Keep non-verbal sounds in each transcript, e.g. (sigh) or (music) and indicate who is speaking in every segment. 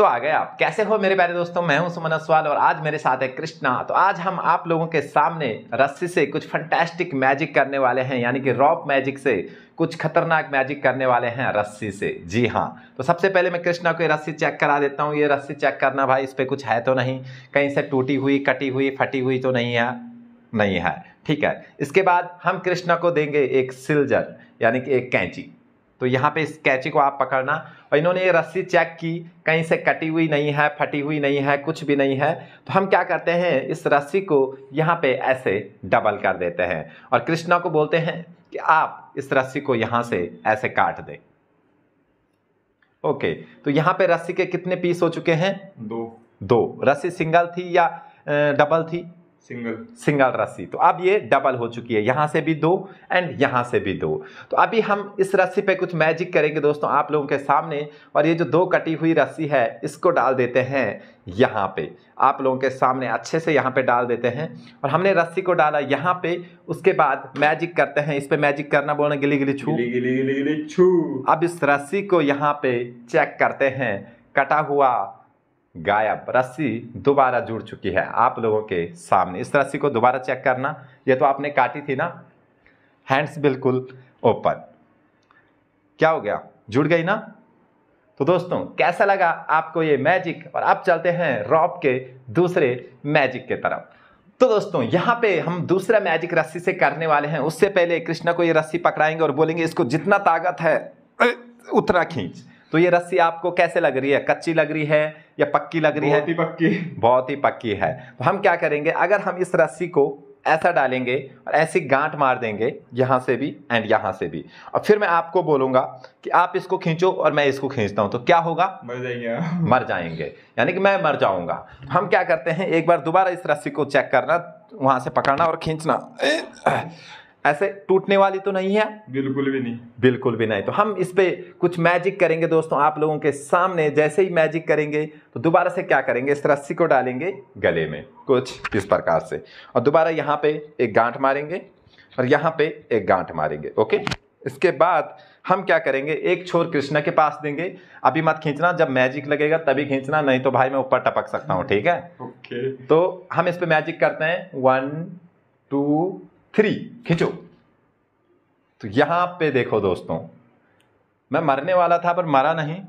Speaker 1: तो आ गए आप कैसे हो मेरे प्यारे दोस्तों मैं हूं सुमन असवाल और आज मेरे साथ है कृष्णा तो आज हम आप लोगों के सामने रस्सी से कुछ फंटेस्टिक मैजिक करने वाले हैं यानी कि रॉप मैजिक से कुछ खतरनाक मैजिक करने वाले हैं रस्सी से जी हाँ तो सबसे पहले मैं कृष्णा को रस्सी चेक करा देता हूँ ये रस्सी चेक करना भाई इस पर कुछ है तो नहीं कहीं से टूटी हुई कटी हुई फटी हुई तो नहीं है नहीं है ठीक है इसके बाद हम कृष्णा को देंगे एक सिल्जर यानी कि एक कैंची तो यहाँ पे इस कैची को आप पकड़ना और इन्होंने ये रस्सी चेक की कहीं से कटी हुई नहीं है फटी हुई नहीं है कुछ भी नहीं है तो हम क्या करते हैं इस रस्सी को यहाँ पे ऐसे डबल कर देते हैं और कृष्णा को बोलते हैं कि आप इस रस्सी को यहाँ से ऐसे काट दें ओके तो यहाँ पे रस्सी के कितने पीस हो चुके हैं दो दो रस्सी सिंगल थी या डबल थी सिंगल सिंगल रस्सी तो अब ये डबल हो चुकी है यहाँ से भी दो एंड यहाँ से भी दो तो अभी हम इस रस्सी पे कुछ मैजिक करेंगे दोस्तों आप लोगों के सामने और ये जो दो कटी हुई रस्सी है इसको डाल देते हैं यहाँ पे आप लोगों के सामने अच्छे से यहाँ पे डाल देते हैं और हमने रस्सी को डाला यहाँ पे उसके बाद मैजिक करते हैं इस पे मैजिक करना बोलना गिली गिली छू गिली गिली गिली छू अब इस रस्सी को यहाँ पे चेक करते हैं कटा हुआ गायब रस्सी दोबारा जुड़ चुकी है आप लोगों के सामने इस रस्सी को दोबारा चेक करना ये तो आपने काटी थी ना हैंड्स बिल्कुल ओपन क्या हो गया जुड़ गई ना तो दोस्तों कैसा लगा आपको ये मैजिक और अब चलते हैं रॉप के दूसरे मैजिक के तरफ तो दोस्तों यहाँ पे हम दूसरा मैजिक रस्सी से करने वाले हैं उससे पहले कृष्णा को ये रस्सी पकड़ाएंगे और बोलेंगे इसको जितना ताकत है उतना खींच तो ये रस्सी आपको कैसे लग रही है कच्ची लग रही है ये पक्की लग रही है बहुत ही पक्की बहुत ही पक्की है तो हम क्या करेंगे अगर हम इस रस्सी को ऐसा डालेंगे और ऐसी गांठ मार देंगे यहाँ से भी एंड यहाँ से भी और फिर मैं आपको बोलूँगा कि आप इसको खींचो और मैं इसको खींचता हूँ तो क्या होगा मर जाएंगे मर जाएंगे यानी कि मैं मर जाऊँगा हम क्या करते हैं एक बार दोबारा इस रस्सी को चेक करना वहाँ से पकड़ना और खींचना ऐसे टूटने वाली तो नहीं है बिल्कुल भी नहीं बिल्कुल भी नहीं तो हम इस पर कुछ मैजिक करेंगे दोस्तों आप लोगों के सामने जैसे ही मैजिक करेंगे तो दोबारा से क्या करेंगे इस रस्सी को डालेंगे गले में कुछ इस प्रकार से और दोबारा यहाँ पे एक गांठ मारेंगे और यहाँ पे एक गांठ मारेंगे ओके इसके बाद हम क्या करेंगे एक छोर कृष्णा के पास देंगे अभी मत खींचना जब मैजिक लगेगा तभी खींचना नहीं तो भाई मैं ऊपर टपक सकता हूँ ठीक है ओके तो हम इस पर मैजिक करते हैं वन टू थ्री खिंचो तो यहां पे देखो दोस्तों मैं मरने वाला था पर मरा नहीं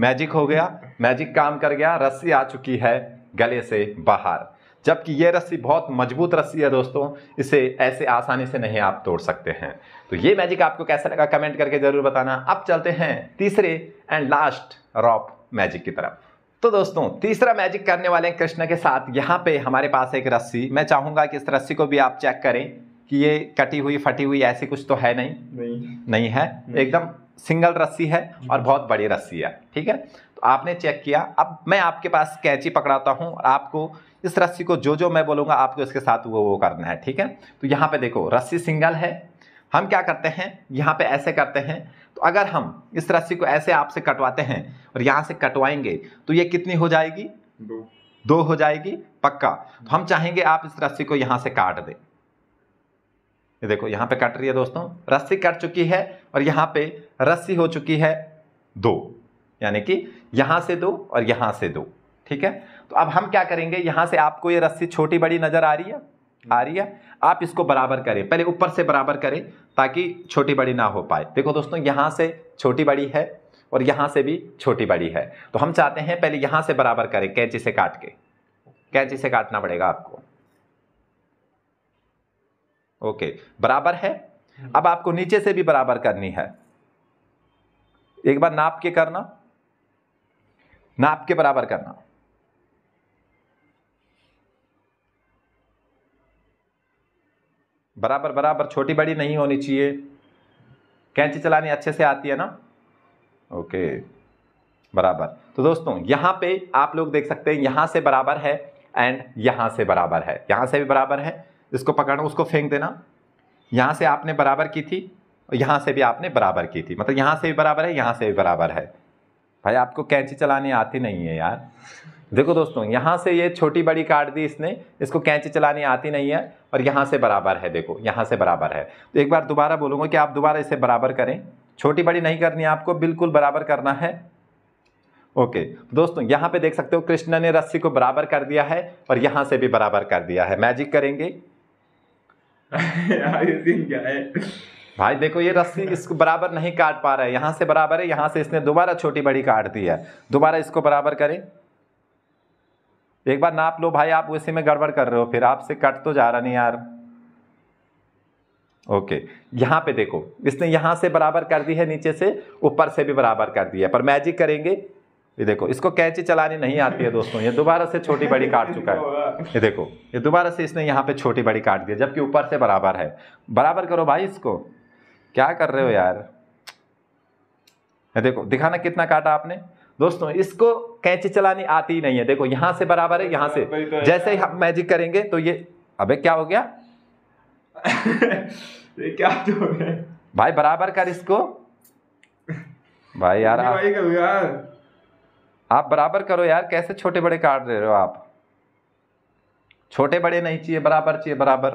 Speaker 1: मैजिक हो गया मैजिक काम कर गया रस्सी आ चुकी है गले से बाहर जबकि ये रस्सी बहुत मजबूत रस्सी है दोस्तों इसे ऐसे आसानी से नहीं आप तोड़ सकते हैं तो ये मैजिक आपको कैसा लगा कमेंट करके ज़रूर बताना अब चलते हैं तीसरे एंड लास्ट रॉप मैजिक की तरफ तो दोस्तों तीसरा मैजिक करने वाले कृष्ण के साथ यहाँ पे हमारे पास एक रस्सी मैं चाहूंगा कि इस रस्सी को भी आप चेक करें कि ये कटी हुई फटी हुई ऐसी कुछ तो है नहीं नहीं, नहीं है एकदम सिंगल रस्सी है और बहुत बड़ी रस्सी है ठीक है तो आपने चेक किया अब मैं आपके पास कैंची पकड़ाता हूँ और आपको इस रस्सी को जो जो मैं बोलूँगा आपको इसके साथ वो वो करना है ठीक है तो यहाँ पे देखो रस्सी सिंगल है हम क्या करते हैं यहाँ पे ऐसे करते हैं तो अगर हम इस रस्सी को ऐसे आपसे कटवाते हैं और यहाँ से कटवाएंगे तो ये कितनी हो जाएगी दो दो हो जाएगी पक्का तो हम चाहेंगे आप इस रस्सी को यहाँ से काट दें ये देखो यहाँ पे कट रही है दोस्तों रस्सी कट चुकी है और यहाँ पे रस्सी हो चुकी है दो यानी कि यहाँ से दो और यहाँ से दो ठीक है तो अब हम क्या करेंगे यहाँ से आपको ये रस्सी छोटी बड़ी नज़र आ रही है आ रही है आप इसको बराबर करें पहले ऊपर से बराबर करें ताकि छोटी बड़ी ना हो पाए देखो दोस्तों यहाँ से छोटी बड़ी है और यहाँ से भी छोटी बड़ी है तो हम चाहते हैं पहले यहाँ से बराबर करें कैंची से काट के कैंची से काटना पड़ेगा आपको ओके बराबर है अब आपको नीचे से भी बराबर करनी है एक बार नाप के करना नाप के बराबर करना बराबर बराबर छोटी बड़ी नहीं होनी चाहिए कैंची चलानी अच्छे से आती है ना ओके बराबर तो दोस्तों यहां पे आप लोग देख सकते हैं यहां से बराबर है एंड यहां से बराबर है यहां से भी बराबर है इसको पकड़ना उसको फेंक देना यहाँ से आपने बराबर की थी और यहाँ से भी आपने बराबर की थी मतलब यहाँ से भी बराबर है यहाँ से भी बराबर है भाई आपको कैंची चलानी आती नहीं है यार देखो दोस्तों यहाँ से ये छोटी बड़ी काट दी इसने इसको कैंची चलानी आती नहीं है और यहाँ से बराबर है देखो यहाँ से बराबर है तो एक बार दोबारा बोलूँगा कि आप दोबारा इसे बराबर करें छोटी बड़ी नहीं करनी आपको बिल्कुल बराबर करना है ओके दोस्तों यहाँ पे देख सकते हो कृष्णा ने रस्सी को बराबर कर दिया है और यहाँ से भी बराबर कर दिया है मैजिक करेंगे भाई देखो ये रस्सी इसको बराबर नहीं काट पा रहा है यहाँ से बराबर है यहाँ से इसने दोबारा छोटी बड़ी काट दी है दोबारा इसको बराबर करें एक बार नाप लो भाई आप उसी में गड़बड़ कर रहे हो फिर आपसे कट तो जा रहा नहीं यार ओके यहाँ पे देखो इसने यहाँ से बराबर कर दी है नीचे से ऊपर से भी बराबर कर दिया पर मैजिक करेंगे ये देखो इसको कैची चलानी नहीं आती है दोस्तों ये दोबारा से छोटी बड़ी काट चुका है ये देखो ये दोबारा से इसने यहाँ पे छोटी बड़ी काट दिया जबकि ऊपर से बराबर है बराबर करो भाई इसको क्या कर रहे हो यार ये देखो दिखाना कितना काटा आपने दोस्तों इसको कैची चलानी आती ही नहीं है देखो यहाँ से बराबर है यहाँ से तो जैसे ही हम मैजिक करेंगे तो ये अबे क्या हो गया (laughs) ये क्या तो हो गया भाई बराबर कर इसको भाई यार, भाई यार आप बराबर करो यार कैसे छोटे बड़े काट दे रहे हो आप छोटे बड़े नहीं चाहिए बराबर चाहिए बराबर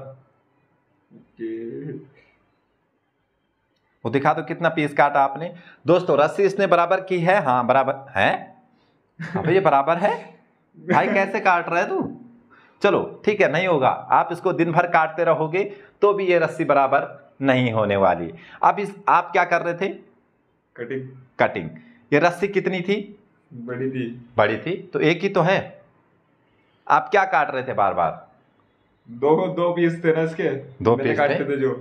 Speaker 1: वो दिखा दो कितना पीस काटा आपने दोस्तों रस्सी इसने बराबर की है हाँ बराबर है अबे ये बराबर है भाई कैसे काट रहे तू चलो ठीक है नहीं होगा आप इसको दिन भर काटते रहोगे तो भी ये रस्सी बराबर नहीं होने वाली अब इस आप क्या कर रहे थे कटिंग कटिंग ये रस्सी कितनी थी बड़ी थी बड़ी थी तो एक ही तो है आप क्या काट रहे थे बार बार दो दो पीस थे ना इसके दो पीस काटते थे जो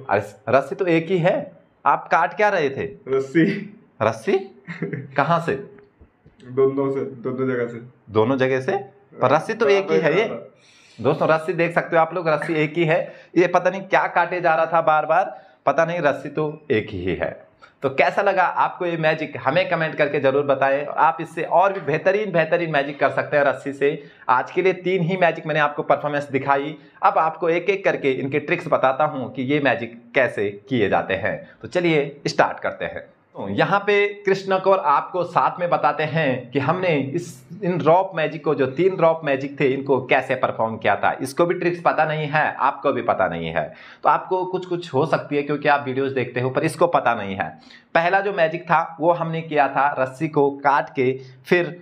Speaker 1: रस्सी तो एक ही है आप काट क्या रहे थे रस्सी रस्सी (laughs) कहाँ से दोनों से दोनों जगह से दोनों जगह से पर रस्सी तो हाँ, एक ही है ये दोस्तों रस्सी देख सकते हो आप लोग रस्सी एक ही है ये पता नहीं क्या काटे जा रहा था बार बार पता नहीं रस्सी तो एक ही है तो कैसा लगा आपको ये मैजिक हमें कमेंट करके ज़रूर बताएं और आप इससे और भी बेहतरीन बेहतरीन मैजिक कर सकते हैं रस्सी से आज के लिए तीन ही मैजिक मैंने आपको परफॉर्मेंस दिखाई अब आपको एक एक करके इनके ट्रिक्स बताता हूँ कि ये मैजिक कैसे किए जाते हैं तो चलिए स्टार्ट करते हैं तो यहाँ पे कृष्ण कौर आपको साथ में बताते हैं कि हमने इस इन रॉप मैजिक को जो तीन रॉप मैजिक थे इनको कैसे परफॉर्म किया था इसको भी ट्रिक्स पता नहीं है आपको भी पता नहीं है तो आपको कुछ कुछ हो सकती है क्योंकि आप वीडियोस देखते हो पर इसको पता नहीं है पहला जो मैजिक था वो हमने किया था रस्सी को काट के फिर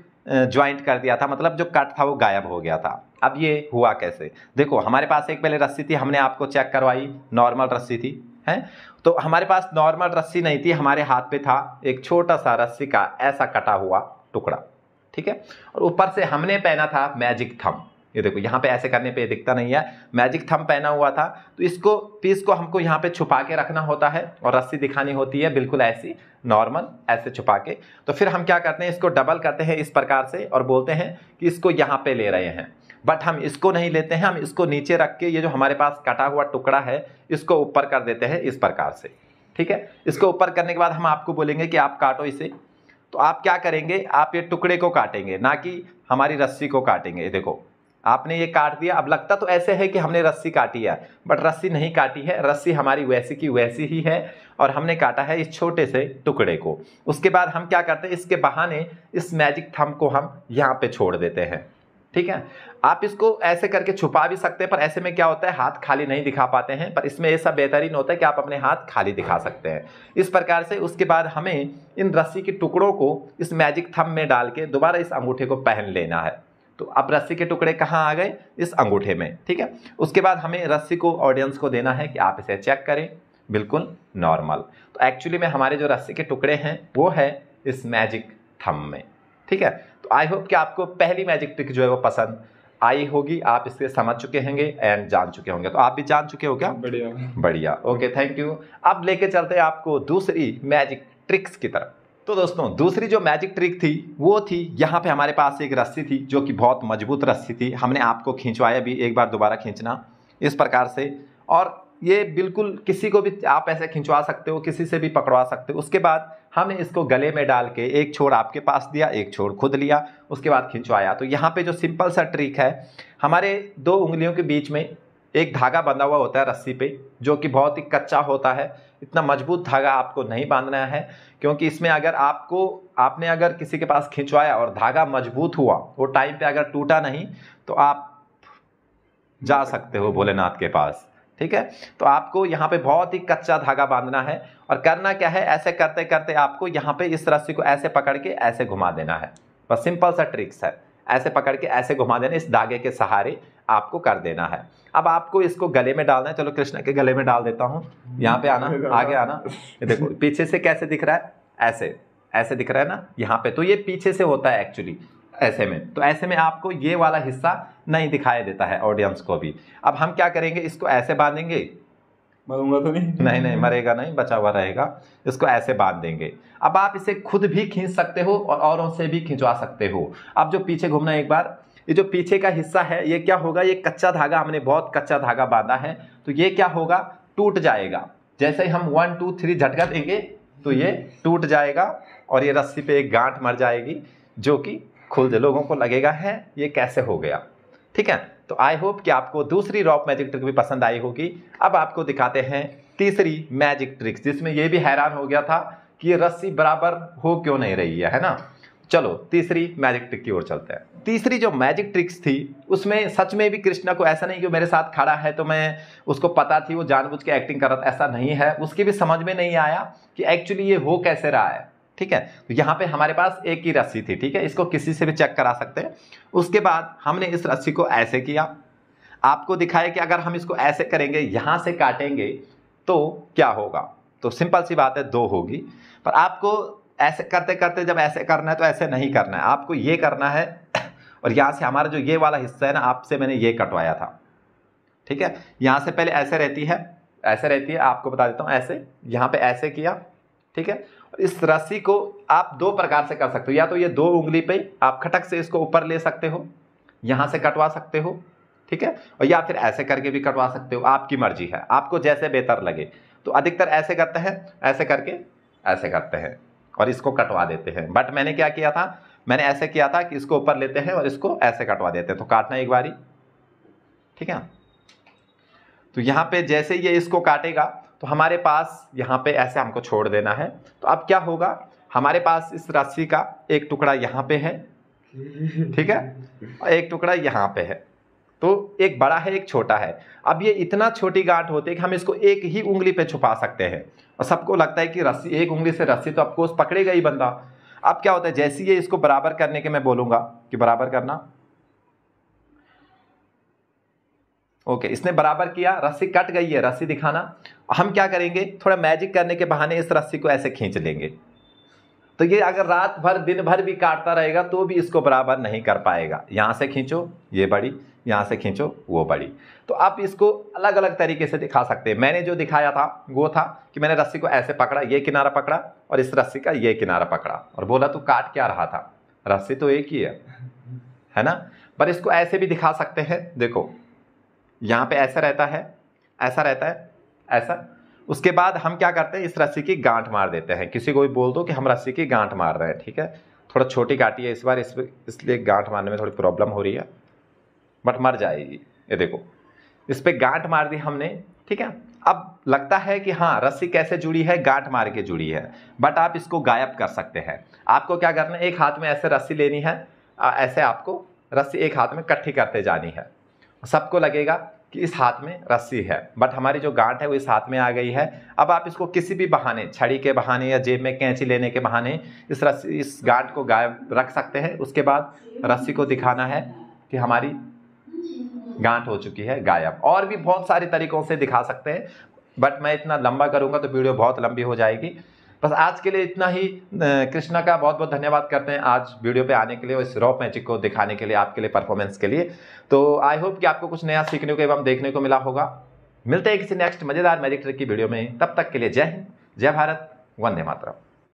Speaker 1: ज्वाइंट कर दिया था मतलब जो कट था वो गायब हो गया था अब ये हुआ कैसे देखो हमारे पास एक पहले रस्सी थी हमने आपको चेक करवाई नॉर्मल रस्सी थी है तो हमारे पास नॉर्मल रस्सी नहीं थी हमारे हाथ पे था एक छोटा सा रस्सी का ऐसा कटा हुआ टुकड़ा ठीक है और ऊपर से हमने पहना था मैजिक थम ये देखो यहाँ पे ऐसे करने पे दिखता नहीं है मैजिक थम पहना हुआ था तो इसको पीस को हमको यहाँ पे छुपा के रखना होता है और रस्सी दिखानी होती है बिल्कुल ऐसी नॉर्मल ऐसे छुपा के तो फिर हम क्या करते हैं इसको डबल करते हैं इस प्रकार से और बोलते हैं कि इसको यहाँ पे ले रहे हैं बट हम इसको नहीं लेते हैं हम इसको नीचे रख के ये जो हमारे पास कटा हुआ टुकड़ा है इसको ऊपर कर देते हैं इस प्रकार से ठीक है इसको ऊपर करने के बाद हम आपको बोलेंगे कि आप काटो इसे तो आप क्या करेंगे आप ये टुकड़े को काटेंगे ना कि हमारी रस्सी को काटेंगे ये देखो आपने ये काट दिया अब लगता तो ऐसे है कि हमने रस्सी काटी है बट रस्सी नहीं काटी है रस्सी हमारी वैसी की वैसी ही है और हमने काटा है इस छोटे से टुकड़े को उसके बाद हम क्या करते हैं इसके बहाने इस मैजिक थम को हम यहाँ पे छोड़ देते हैं ठीक है आप इसको ऐसे करके छुपा भी सकते हैं पर ऐसे में क्या होता है हाथ खाली नहीं दिखा पाते हैं पर इसमें ऐसा बेहतरीन होता है कि आप अपने हाथ खाली दिखा सकते हैं इस प्रकार से उसके बाद हमें इन रस्सी के टुकड़ों को इस मैजिक थम में डाल के दोबारा इस अंगूठे को पहन लेना है तो अब रस्सी के टुकड़े कहाँ आ गए इस अंगूठे में ठीक है उसके बाद हमें रस्सी को ऑडियंस को देना है कि आप इसे चेक करें बिल्कुल नॉर्मल तो एक्चुअली में हमारे जो रस्सी के टुकड़े हैं वो है इस मैजिक थम में ठीक है तो आई होप कि आपको पहली मैजिक ट्रिक जो है वो पसंद आई होगी आप इससे समझ चुके होंगे एंड जान चुके होंगे तो आप भी जान चुके हो क्या बढ़िया बढ़िया ओके थैंक यू अब लेके चलते हैं आपको दूसरी मैजिक ट्रिक्स की तरफ तो दोस्तों दूसरी जो मैजिक ट्रिक थी वो थी यहाँ पे हमारे पास एक रस्सी थी जो कि बहुत मजबूत रस्सी थी हमने आपको खींचवाया भी एक बार दोबारा खींचना इस प्रकार से और ये बिल्कुल किसी को भी आप ऐसे खिंचवा सकते हो किसी से भी पकड़वा सकते हो उसके बाद हम इसको गले में डाल के एक छोर आपके पास दिया एक छोर खुद लिया उसके बाद खिंचवाया तो यहाँ पे जो सिंपल सा ट्रिक है हमारे दो उंगलियों के बीच में एक धागा बंधा हुआ होता है रस्सी पे जो कि बहुत ही कच्चा होता है इतना मजबूत धागा आपको नहीं बांधना है क्योंकि इसमें अगर आपको आपने अगर किसी के पास खिंचवाया और धागा मजबूत हुआ वो टाइम पे अगर टूटा नहीं तो आप जा सकते हो भोलेनाथ के पास ठीक है तो आपको यहाँ पे बहुत ही कच्चा धागा बांधना है और करना क्या है ऐसे करते करते आपको यहाँ पे इस रस्सी को ऐसे पकड़ के ऐसे घुमा देना है बस सिंपल सा ट्रिक्स है ऐसे पकड़ के ऐसे घुमा देना इस धागे के सहारे आपको कर देना है अब आपको इसको गले में डालना है चलो कृष्णा के गले में डाल देता हूँ यहाँ पे आना आगे आना देखो पीछे से कैसे दिख रहा है ऐसे ऐसे दिख रहा है ना यहाँ पे तो ये पीछे से होता है एक्चुअली ऐसे में तो ऐसे में आपको ये वाला हिस्सा नहीं दिखाई देता है ऑडियंस को भी अब हम क्या करेंगे इसको ऐसे बांधेंगे मरूंगा तो नहीं नहीं नहीं मरेगा नहीं बचा हुआ रहेगा इसको ऐसे बांध देंगे अब आप इसे खुद भी खींच सकते हो और औरों से भी खिंचवा सकते हो अब जो पीछे घूमना एक बार ये जो पीछे का हिस्सा है ये क्या होगा ये कच्चा धागा हमने बहुत कच्चा धागा बांधा है तो ये क्या होगा टूट जाएगा जैसे ही हम वन टू थ्री झटका देंगे तो ये टूट जाएगा और ये रस्सी पे एक गांठ मर जाएगी जो कि खुल जाए लोगों को लगेगा है ये कैसे हो गया ठीक है तो आई होप कि आपको दूसरी रॉप मैजिक ट्रिक भी पसंद आई होगी अब आपको दिखाते हैं तीसरी मैजिक ट्रिक्स जिसमें यह भी हैरान हो गया था कि ये रस्सी बराबर हो क्यों नहीं रही है है ना चलो तीसरी मैजिक ट्रिक की ओर चलते हैं तीसरी जो मैजिक ट्रिक्स थी उसमें सच में भी कृष्णा को ऐसा नहीं कि मेरे साथ खड़ा है तो मैं उसको पता थी वो जानबूझ के एक्टिंग कर रहा था ऐसा नहीं है उसकी भी समझ में नहीं आया कि एक्चुअली ये हो कैसे रहा है ठीक है तो यहाँ पे हमारे पास एक ही रस्सी थी ठीक है इसको किसी से भी चेक करा सकते हैं उसके बाद हमने इस रस्सी को ऐसे किया आपको दिखाया कि अगर हम इसको ऐसे करेंगे यहाँ से काटेंगे तो क्या होगा तो सिंपल सी बात है दो होगी पर आपको ऐसे करते करते जब ऐसे करना है तो ऐसे नहीं करना है आपको ये करना है और यहाँ से हमारा जो ये वाला हिस्सा है ना आपसे मैंने ये कटवाया था ठीक है यहाँ से पहले ऐसे रहती है ऐसे रहती है आपको बता देता हूँ ऐसे यहाँ पे ऐसे किया ठीक है इस रस्सी को आप दो प्रकार से कर सकते हो या तो ये दो उंगली पे आप खटक से इसको ऊपर ले सकते हो यहाँ से कटवा सकते हो ठीक है और या फिर ऐसे करके भी कटवा सकते हो आपकी मर्जी है आपको जैसे बेहतर लगे तो अधिकतर ऐसे करते हैं ऐसे करके ऐसे करते हैं और इसको कटवा देते हैं बट मैंने क्या किया था मैंने ऐसे किया था कि इसको ऊपर लेते हैं और इसको ऐसे कटवा देते हैं तो काटना एक बारी ठीक है तो यहाँ पे जैसे ये इसको काटेगा तो हमारे पास यहाँ पे ऐसे हमको छोड़ देना है तो अब क्या होगा हमारे पास इस राशि का एक टुकड़ा यहाँ पे है ठीक है और एक टुकड़ा यहाँ पे है तो एक बड़ा है एक छोटा है अब ये इतना छोटी गांठ होती है कि हम इसको एक ही उंगली पे छुपा सकते हैं और सबको लगता है कि रस्सी एक उंगली से रस्सी तो आपको पकड़ेगा ही बंदा अब क्या होता है जैसे ये इसको बराबर करने के मैं बोलूँगा कि बराबर करना ओके इसने बराबर किया रस्सी कट गई है रस्सी दिखाना हम क्या करेंगे थोड़ा मैजिक करने के बहाने इस रस्सी को ऐसे खींच लेंगे तो ये अगर रात भर दिन भर भी काटता रहेगा तो भी इसको बराबर नहीं कर पाएगा यहाँ से खींचो ये बड़ी यहाँ से खींचो वो बड़ी तो आप इसको अलग अलग तरीके से दिखा सकते हैं मैंने जो दिखाया था वो था कि मैंने रस्सी को ऐसे पकड़ा ये किनारा पकड़ा और इस रस्सी का ये किनारा पकड़ा और बोला तो काट क्या रहा था रस्सी तो एक ही है है ना पर इसको ऐसे भी दिखा सकते हैं देखो यहाँ पे ऐसा रहता है ऐसा रहता है ऐसा उसके बाद हम क्या करते हैं इस रस्सी की गांठ मार देते हैं किसी को भी बोल दो कि हम रस्सी की गांठ मार रहे हैं ठीक है थोड़ा छोटी काटी है इस बार इस इसलिए गांठ मारने में थोड़ी प्रॉब्लम हो रही है बट मर जाएगी ये देखो इस पर गांठ मार दी हमने ठीक है अब लगता है कि हाँ रस्सी कैसे जुड़ी है गांठ मार के जुड़ी है बट आप इसको गायब कर सकते हैं आपको क्या करना है एक हाथ में ऐसे रस्सी लेनी है ऐसे आपको रस्सी एक हाथ में इकट्ठी करते जानी है सबको लगेगा कि इस हाथ में रस्सी है बट हमारी जो गांठ है वो इस हाथ में आ गई है अब आप इसको किसी भी बहाने छड़ी के बहाने या जेब में कैंची लेने के बहाने इस रस्सी इस गांठ को गायब रख सकते हैं उसके बाद रस्सी को दिखाना है कि हमारी गांठ हो चुकी है गायब और भी बहुत सारे तरीकों से दिखा सकते हैं बट मैं इतना लंबा करूँगा तो वीडियो बहुत लंबी हो जाएगी बस आज के लिए इतना ही कृष्णा का बहुत बहुत धन्यवाद करते हैं आज वीडियो पे आने के लिए और इस रॉ मैजिक को दिखाने के लिए आपके लिए परफॉर्मेंस के लिए तो आई होप कि आपको कुछ नया सीखने को एवं देखने को मिला होगा मिलते हैं किसी नेक्स्ट मजेदार मैजिक ट्रिक की वीडियो में तब तक के लिए जय हिंद जय भारत वंदे मातरम